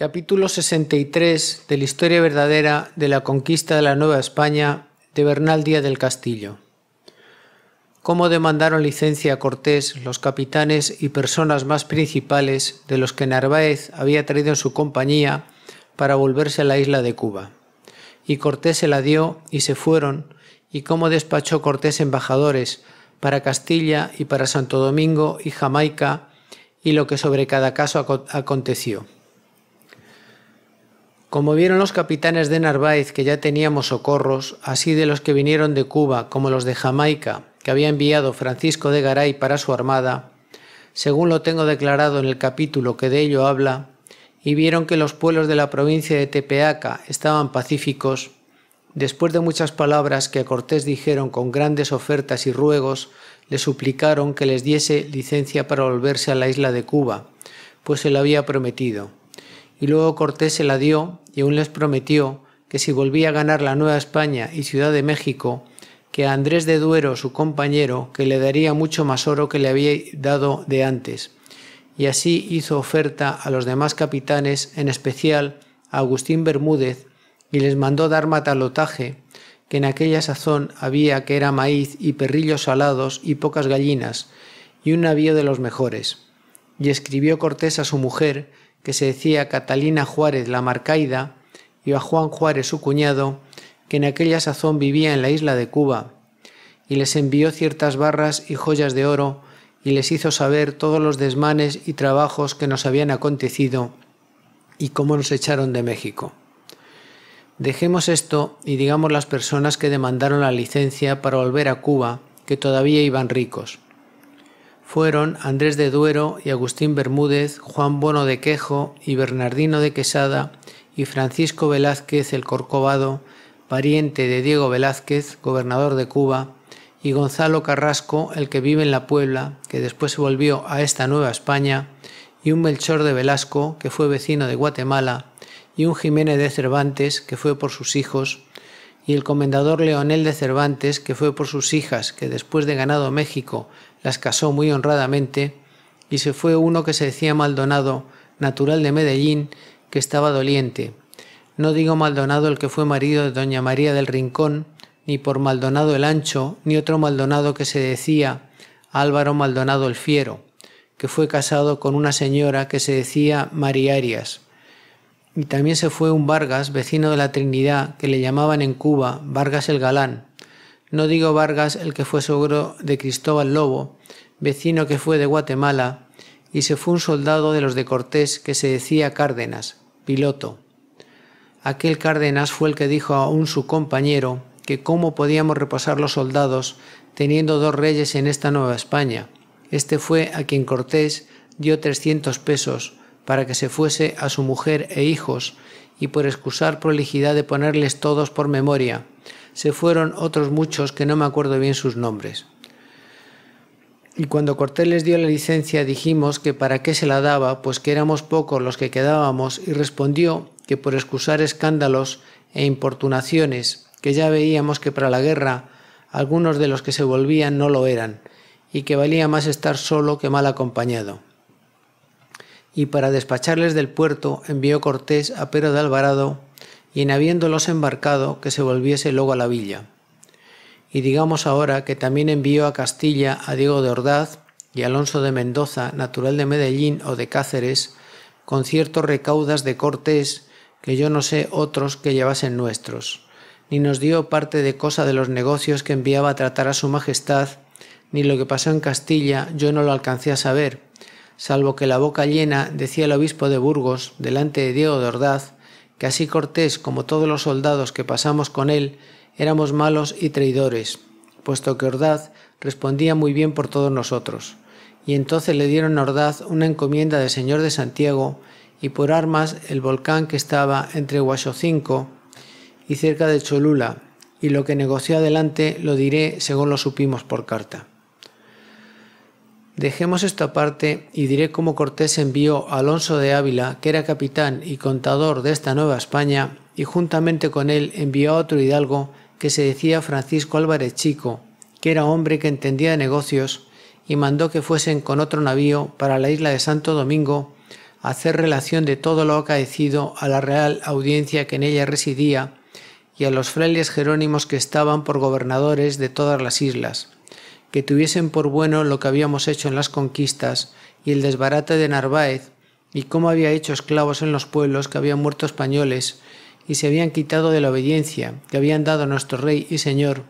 Capítulo 63 de la historia verdadera de la conquista de la Nueva España de Bernal Díaz del Castillo. Cómo demandaron licencia a Cortés los capitanes y personas más principales de los que Narváez había traído en su compañía para volverse a la isla de Cuba. Y Cortés se la dio y se fueron, y cómo despachó Cortés embajadores para Castilla y para Santo Domingo y Jamaica, y lo que sobre cada caso aconteció. Como vieron los capitanes de Narváez que ya teníamos socorros, así de los que vinieron de Cuba como los de Jamaica, que había enviado Francisco de Garay para su armada, según lo tengo declarado en el capítulo que de ello habla, y vieron que los pueblos de la provincia de Tepeaca estaban pacíficos, después de muchas palabras que a Cortés dijeron con grandes ofertas y ruegos, le suplicaron que les diese licencia para volverse a la isla de Cuba, pues se lo había prometido y luego Cortés se la dio y aún les prometió que si volvía a ganar la Nueva España y Ciudad de México, que a Andrés de Duero, su compañero, que le daría mucho más oro que le había dado de antes. Y así hizo oferta a los demás capitanes, en especial a Agustín Bermúdez, y les mandó dar matalotaje, que en aquella sazón había que era maíz y perrillos salados y pocas gallinas, y un navío de los mejores. Y escribió Cortés a su mujer que se decía Catalina Juárez la Marcaida, y a Juan Juárez su cuñado, que en aquella sazón vivía en la isla de Cuba, y les envió ciertas barras y joyas de oro, y les hizo saber todos los desmanes y trabajos que nos habían acontecido, y cómo nos echaron de México. Dejemos esto y digamos las personas que demandaron la licencia para volver a Cuba, que todavía iban ricos fueron Andrés de Duero y Agustín Bermúdez, Juan Bono de Quejo y Bernardino de Quesada y Francisco Velázquez el Corcovado, pariente de Diego Velázquez, gobernador de Cuba, y Gonzalo Carrasco, el que vive en la Puebla, que después se volvió a esta Nueva España, y un Melchor de Velasco, que fue vecino de Guatemala, y un Jiménez de Cervantes, que fue por sus hijos, y el comendador Leonel de Cervantes, que fue por sus hijas, que después de ganado México las casó muy honradamente, y se fue uno que se decía Maldonado, natural de Medellín, que estaba doliente. No digo Maldonado el que fue marido de doña María del Rincón, ni por Maldonado el Ancho, ni otro Maldonado que se decía Álvaro Maldonado el Fiero, que fue casado con una señora que se decía María Arias Y también se fue un Vargas, vecino de la Trinidad, que le llamaban en Cuba Vargas el Galán, no digo Vargas el que fue seguro de Cristóbal Lobo, vecino que fue de Guatemala, y se fue un soldado de los de Cortés que se decía Cárdenas, piloto. Aquel Cárdenas fue el que dijo a un su compañero que cómo podíamos reposar los soldados teniendo dos reyes en esta Nueva España. Este fue a quien Cortés dio trescientos pesos para que se fuese a su mujer e hijos y por excusar prolijidad de ponerles todos por memoria, se fueron otros muchos que no me acuerdo bien sus nombres. Y cuando Cortés les dio la licencia dijimos que para qué se la daba, pues que éramos pocos los que quedábamos, y respondió que por excusar escándalos e importunaciones, que ya veíamos que para la guerra algunos de los que se volvían no lo eran, y que valía más estar solo que mal acompañado. Y para despacharles del puerto envió Cortés a Pedro de Alvarado y en habiéndolos embarcado que se volviese luego a la villa. Y digamos ahora que también envió a Castilla a Diego de Ordaz y Alonso de Mendoza, natural de Medellín o de Cáceres, con ciertos recaudas de Cortés que yo no sé otros que llevasen nuestros, ni nos dio parte de cosa de los negocios que enviaba a tratar a su Majestad, ni lo que pasó en Castilla yo no lo alcancé a saber, salvo que la boca llena decía el obispo de Burgos delante de Diego de Ordaz, que así Cortés como todos los soldados que pasamos con él éramos malos y traidores, puesto que Ordaz respondía muy bien por todos nosotros. Y entonces le dieron a Ordaz una encomienda de señor de Santiago y por armas el volcán que estaba entre Huachocinco y cerca de Cholula, y lo que negoció adelante lo diré según lo supimos por carta. Dejemos esto aparte y diré cómo Cortés envió a Alonso de Ávila, que era capitán y contador de esta Nueva España, y juntamente con él envió a otro hidalgo que se decía Francisco Álvarez Chico, que era hombre que entendía de negocios, y mandó que fuesen con otro navío para la isla de Santo Domingo a hacer relación de todo lo acaecido a la real audiencia que en ella residía y a los frailes jerónimos que estaban por gobernadores de todas las islas que tuviesen por bueno lo que habíamos hecho en las conquistas y el desbarate de Narváez, y cómo había hecho esclavos en los pueblos que habían muerto españoles y se habían quitado de la obediencia que habían dado a nuestro rey y señor,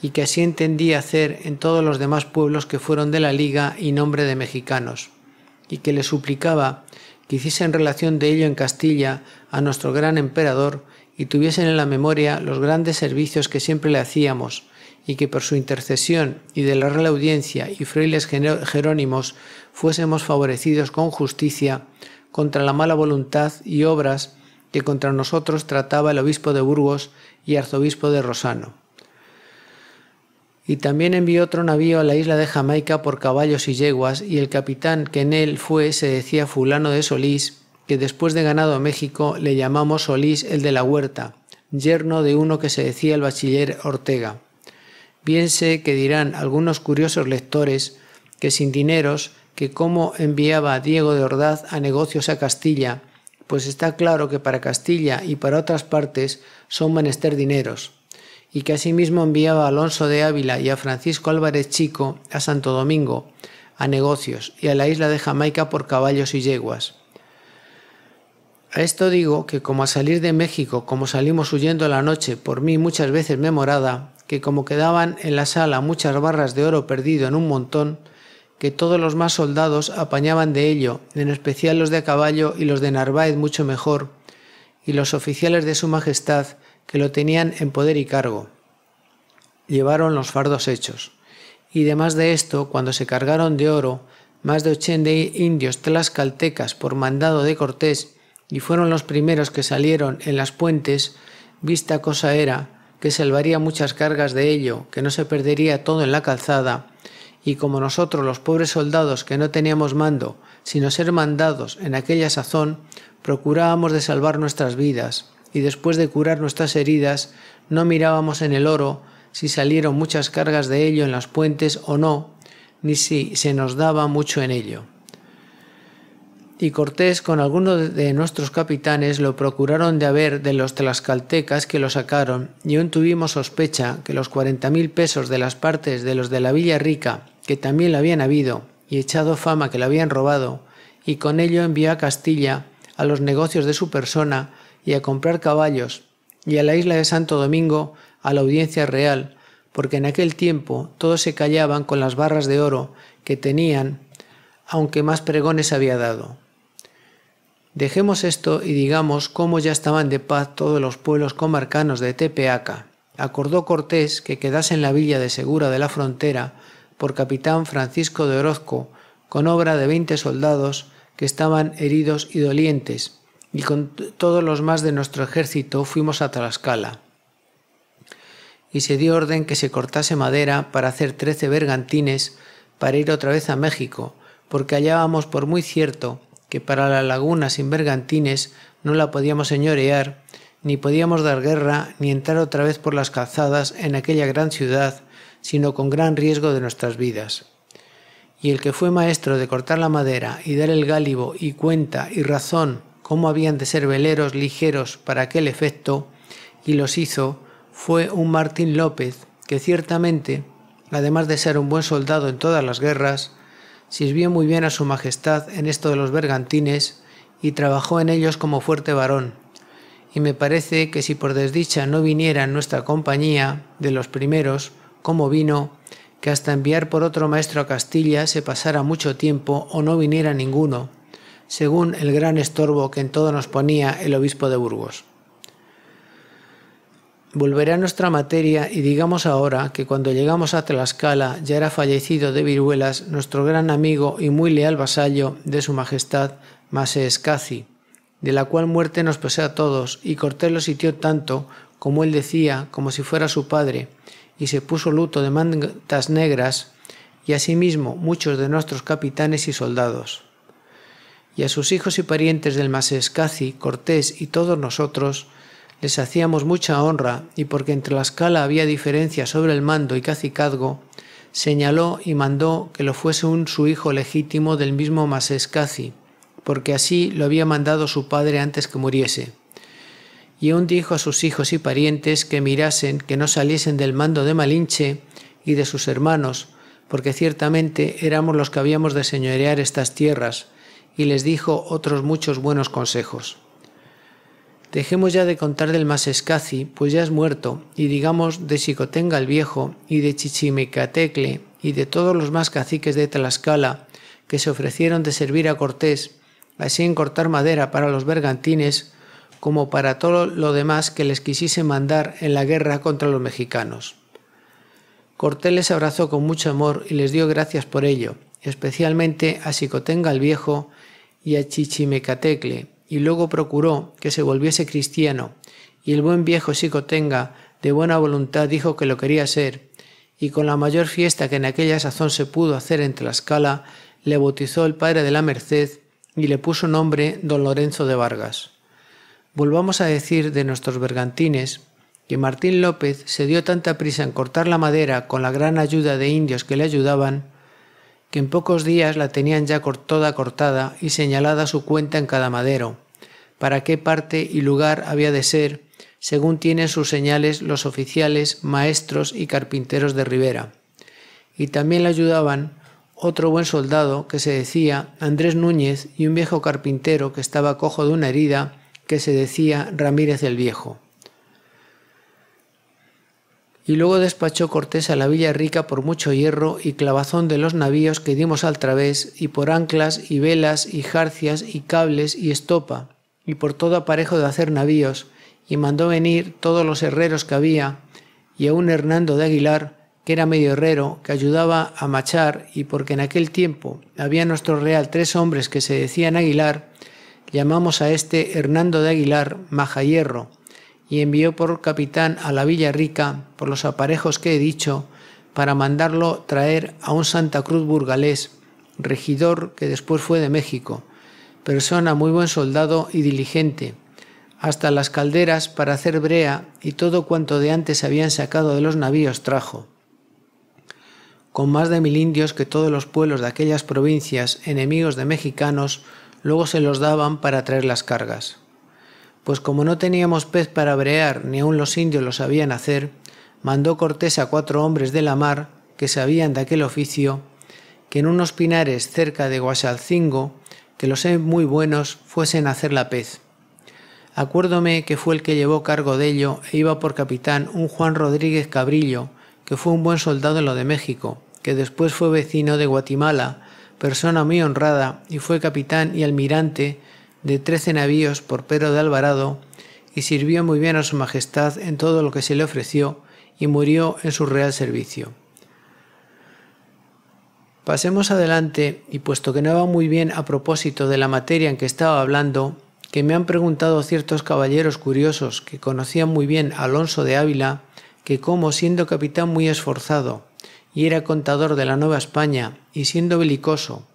y que así entendía hacer en todos los demás pueblos que fueron de la liga y nombre de mexicanos, y que le suplicaba que hiciesen relación de ello en Castilla a nuestro gran emperador y tuviesen en la memoria los grandes servicios que siempre le hacíamos, y que por su intercesión y de la Real Audiencia y frailes jerónimos fuésemos favorecidos con justicia contra la mala voluntad y obras que contra nosotros trataba el obispo de Burgos y arzobispo de Rosano. Y también envió otro navío a la isla de Jamaica por caballos y yeguas, y el capitán que en él fue se decía fulano de Solís, que después de ganado a México le llamamos Solís el de la Huerta, yerno de uno que se decía el bachiller Ortega Bien sé que dirán algunos curiosos lectores que sin dineros, que cómo enviaba a Diego de Ordaz a negocios a Castilla, pues está claro que para Castilla y para otras partes son menester dineros, y que asimismo enviaba a Alonso de Ávila y a Francisco Álvarez Chico a Santo Domingo, a negocios, y a la isla de Jamaica por caballos y yeguas. A esto digo que como a salir de México, como salimos huyendo la noche, por mí muchas veces memorada, que como quedaban en la sala muchas barras de oro perdido en un montón, que todos los más soldados apañaban de ello, en especial los de a caballo y los de Narváez mucho mejor, y los oficiales de su majestad, que lo tenían en poder y cargo. Llevaron los fardos hechos. Y demás de esto, cuando se cargaron de oro, más de ochenta indios tlascaltecas por mandado de Cortés, y fueron los primeros que salieron en las puentes, vista cosa era que salvaría muchas cargas de ello, que no se perdería todo en la calzada, y como nosotros los pobres soldados que no teníamos mando, sino ser mandados en aquella sazón, procurábamos de salvar nuestras vidas, y después de curar nuestras heridas, no mirábamos en el oro si salieron muchas cargas de ello en las puentes o no, ni si se nos daba mucho en ello y Cortés con algunos de nuestros capitanes lo procuraron de haber de los tlaxcaltecas que lo sacaron, y aún tuvimos sospecha que los cuarenta mil pesos de las partes de los de la Villa Rica, que también la habían habido, y echado fama que la habían robado, y con ello envió a Castilla, a los negocios de su persona, y a comprar caballos, y a la isla de Santo Domingo, a la audiencia real, porque en aquel tiempo todos se callaban con las barras de oro que tenían, aunque más pregones había dado. Dejemos esto y digamos cómo ya estaban de paz todos los pueblos comarcanos de Tepeaca. Acordó Cortés que quedase en la villa de Segura de la Frontera por capitán Francisco de Orozco, con obra de veinte soldados que estaban heridos y dolientes, y con todos los más de nuestro ejército fuimos a Tlaxcala. Y se dio orden que se cortase madera para hacer trece bergantines para ir otra vez a México, porque hallábamos por muy cierto que para la laguna sin bergantines no la podíamos señorear, ni podíamos dar guerra, ni entrar otra vez por las calzadas en aquella gran ciudad, sino con gran riesgo de nuestras vidas. Y el que fue maestro de cortar la madera y dar el gálibo y cuenta y razón cómo habían de ser veleros ligeros para aquel efecto, y los hizo, fue un Martín López, que ciertamente, además de ser un buen soldado en todas las guerras, sirvió muy bien a su majestad en esto de los bergantines y trabajó en ellos como fuerte varón. Y me parece que si por desdicha no viniera en nuestra compañía de los primeros, como vino, que hasta enviar por otro maestro a Castilla se pasara mucho tiempo o no viniera ninguno, según el gran estorbo que en todo nos ponía el obispo de Burgos. Volveré a nuestra materia y digamos ahora que cuando llegamos a Tlaxcala ya era fallecido de viruelas nuestro gran amigo y muy leal vasallo de su majestad Maseescaci, de la cual muerte nos posea a todos, y Cortés lo sitió tanto, como él decía, como si fuera su padre, y se puso luto de mantas negras, y asimismo muchos de nuestros capitanes y soldados. Y a sus hijos y parientes del Maseescaci, Cortés y todos nosotros, les hacíamos mucha honra y porque entre la escala había diferencia sobre el mando y cacicazgo, señaló y mandó que lo fuese un su hijo legítimo del mismo Masescaci, porque así lo había mandado su padre antes que muriese. Y aún dijo a sus hijos y parientes que mirasen que no saliesen del mando de Malinche y de sus hermanos, porque ciertamente éramos los que habíamos de señorear estas tierras, y les dijo otros muchos buenos consejos. Dejemos ya de contar del más escaci, pues ya es muerto, y digamos de Xicotenga el Viejo, y de Chichimecatecle, y de todos los más caciques de Tlaxcala, que se ofrecieron de servir a Cortés, así en cortar madera para los bergantines, como para todo lo demás que les quisiese mandar en la guerra contra los mexicanos. Cortés les abrazó con mucho amor y les dio gracias por ello, especialmente a Xicotenga el Viejo y a Chichimecatecle, y luego procuró que se volviese cristiano, y el buen viejo Xicotenga, de buena voluntad, dijo que lo quería ser, y con la mayor fiesta que en aquella sazón se pudo hacer en Tlaxcala, le bautizó el padre de la Merced y le puso nombre don Lorenzo de Vargas. Volvamos a decir de nuestros bergantines que Martín López se dio tanta prisa en cortar la madera con la gran ayuda de indios que le ayudaban, que en pocos días la tenían ya toda cortada y señalada su cuenta en cada madero, para qué parte y lugar había de ser, según tienen sus señales los oficiales, maestros y carpinteros de ribera, Y también le ayudaban otro buen soldado que se decía Andrés Núñez y un viejo carpintero que estaba cojo de una herida que se decía Ramírez el Viejo. Y luego despachó Cortés a la Villa Rica por mucho hierro y clavazón de los navíos que dimos al través, y por anclas y velas y jarcias y cables y estopa, y por todo aparejo de hacer navíos, y mandó venir todos los herreros que había, y a un Hernando de Aguilar, que era medio herrero, que ayudaba a machar, y porque en aquel tiempo había en nuestro real tres hombres que se decían Aguilar, llamamos a este Hernando de Aguilar Majahierro, y envió por capitán a la Villa Rica, por los aparejos que he dicho, para mandarlo traer a un Santa Cruz burgalés, regidor que después fue de México, persona muy buen soldado y diligente, hasta las calderas para hacer brea y todo cuanto de antes habían sacado de los navíos trajo. Con más de mil indios que todos los pueblos de aquellas provincias, enemigos de mexicanos, luego se los daban para traer las cargas. Pues como no teníamos pez para brear, ni aun los indios lo sabían hacer, mandó Cortés a cuatro hombres de la mar, que sabían de aquel oficio, que en unos pinares cerca de Guasalcingo que los muy buenos fuesen a hacer la pez. Acuérdome que fue el que llevó cargo de ello e iba por capitán un Juan Rodríguez Cabrillo, que fue un buen soldado en lo de México, que después fue vecino de Guatemala, persona muy honrada, y fue capitán y almirante de trece navíos por Pedro de Alvarado, y sirvió muy bien a su Majestad en todo lo que se le ofreció, y murió en su real servicio. Pasemos adelante y puesto que no va muy bien a propósito de la materia en que estaba hablando, que me han preguntado ciertos caballeros curiosos que conocían muy bien a Alonso de Ávila, que como siendo capitán muy esforzado y era contador de la Nueva España y siendo belicoso,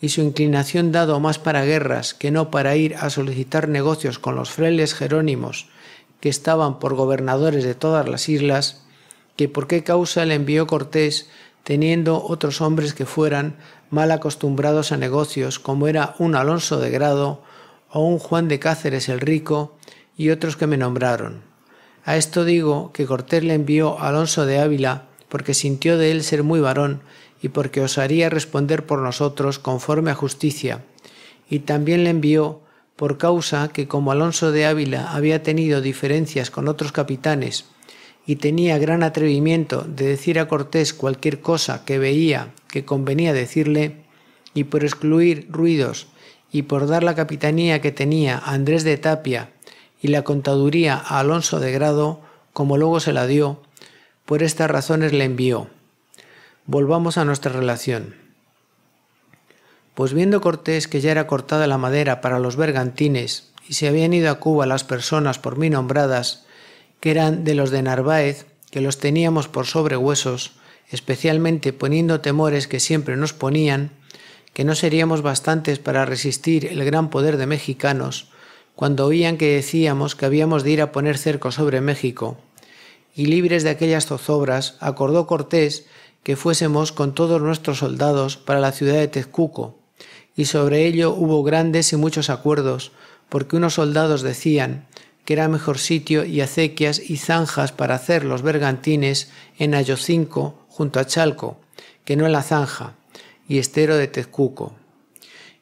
y su inclinación dado más para guerras que no para ir a solicitar negocios con los frailes jerónimos que estaban por gobernadores de todas las islas, que por qué causa le envió Cortés teniendo otros hombres que fueran mal acostumbrados a negocios, como era un Alonso de Grado o un Juan de Cáceres el Rico, y otros que me nombraron. A esto digo que Cortés le envió a Alonso de Ávila porque sintió de él ser muy varón y porque osaría responder por nosotros conforme a justicia. Y también le envió por causa que como Alonso de Ávila había tenido diferencias con otros capitanes y tenía gran atrevimiento de decir a Cortés cualquier cosa que veía que convenía decirle, y por excluir ruidos y por dar la capitanía que tenía a Andrés de Tapia y la contaduría a Alonso de Grado, como luego se la dio, por estas razones le envió. Volvamos a nuestra relación. Pues viendo Cortés que ya era cortada la madera para los bergantines y se habían ido a Cuba las personas por mí nombradas, que eran de los de Narváez, que los teníamos por sobre huesos, especialmente poniendo temores que siempre nos ponían, que no seríamos bastantes para resistir el gran poder de mexicanos, cuando oían que decíamos que habíamos de ir a poner cerco sobre México. Y libres de aquellas zozobras, acordó Cortés que fuésemos con todos nuestros soldados para la ciudad de Tezcuco, y sobre ello hubo grandes y muchos acuerdos, porque unos soldados decían que era mejor sitio, y acequias y zanjas para hacer los bergantines en Ayocinco, junto a Chalco, que no en la zanja, y estero de Tezcuco.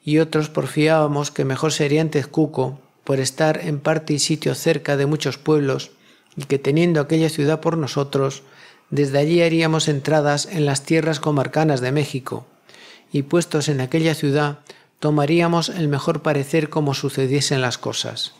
Y otros porfiábamos que mejor sería en Tezcuco, por estar en parte y sitio cerca de muchos pueblos, y que teniendo aquella ciudad por nosotros, desde allí haríamos entradas en las tierras comarcanas de México, y puestos en aquella ciudad, tomaríamos el mejor parecer como sucediesen las cosas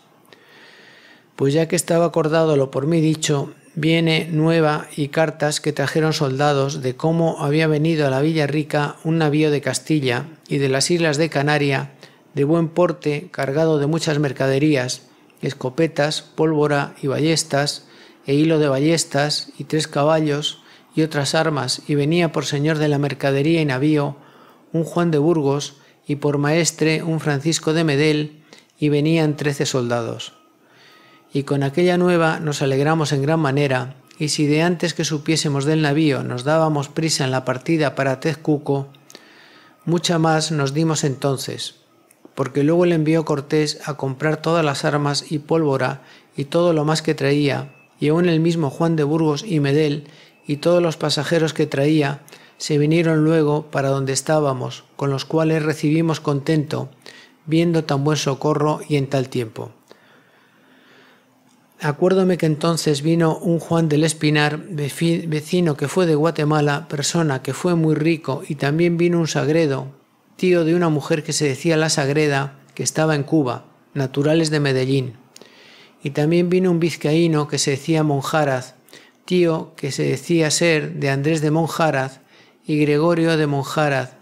pues ya que estaba acordado lo por mí dicho, viene nueva y cartas que trajeron soldados de cómo había venido a la Villa Rica un navío de Castilla y de las islas de Canaria, de buen porte, cargado de muchas mercaderías, escopetas, pólvora y ballestas, e hilo de ballestas, y tres caballos, y otras armas, y venía por señor de la mercadería y navío un Juan de Burgos, y por maestre un Francisco de Medel, y venían trece soldados y con aquella nueva nos alegramos en gran manera, y si de antes que supiésemos del navío nos dábamos prisa en la partida para Tezcuco, mucha más nos dimos entonces, porque luego le envió Cortés a comprar todas las armas y pólvora y todo lo más que traía, y aun el mismo Juan de Burgos y Medel y todos los pasajeros que traía, se vinieron luego para donde estábamos, con los cuales recibimos contento, viendo tan buen socorro y en tal tiempo. Acuérdome que entonces vino un Juan del Espinar, vecino que fue de Guatemala, persona que fue muy rico, y también vino un Sagredo, tío de una mujer que se decía la Sagreda, que estaba en Cuba, naturales de Medellín. Y también vino un vizcaíno que se decía Monjaraz, tío que se decía ser de Andrés de Monjaraz y Gregorio de Monjaraz,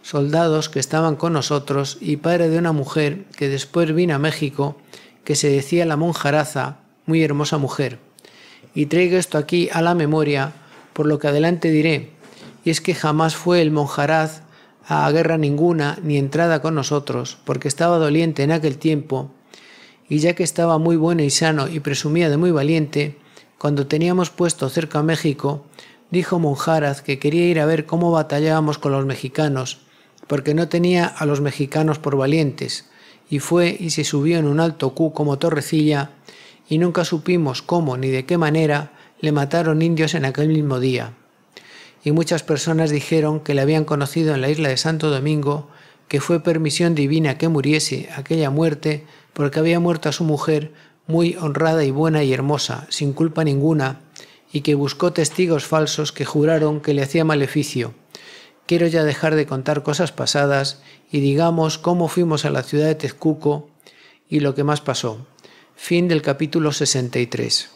soldados que estaban con nosotros, y padre de una mujer que después vino a México, que se decía la Monjaraza, muy hermosa mujer, y traigo esto aquí a la memoria, por lo que adelante diré, y es que jamás fue el monjaraz a guerra ninguna ni entrada con nosotros, porque estaba doliente en aquel tiempo, y ya que estaba muy bueno y sano y presumía de muy valiente, cuando teníamos puesto cerca a México, dijo Monjaraz que quería ir a ver cómo batallábamos con los mexicanos, porque no tenía a los mexicanos por valientes, y fue y se subió en un alto cu como torrecilla, y nunca supimos cómo ni de qué manera le mataron indios en aquel mismo día. Y muchas personas dijeron que le habían conocido en la isla de Santo Domingo, que fue permisión divina que muriese aquella muerte, porque había muerto a su mujer, muy honrada y buena y hermosa, sin culpa ninguna, y que buscó testigos falsos que juraron que le hacía maleficio. Quiero ya dejar de contar cosas pasadas y digamos cómo fuimos a la ciudad de Tezcuco y lo que más pasó. Fin del capítulo sesenta y tres.